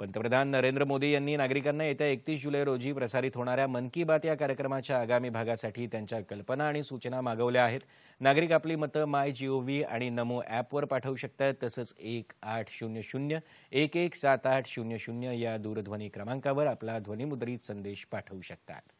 पंतप्रधान नरेंद्र मोदी यांनी नागरिकांना येत्या एकतीस जुलै रोजी प्रसारित होणाऱ्या मन की बात या कार्यक्रमाच्या आगामी भागासाठी त्यांच्या कल्पना आणि सूचना मागवल्या आहेत नागरिक आपली मतं माय जीओव्ही आणि नमो ॲपवर पाठवू शकतात तसंच एक आठ शून्य शून्य एक एक सात आठ शून्य शून्य या दूरध्वनी क्रमांकावर आपला ध्वनिमुद्रित संदेश पाठवू शकतात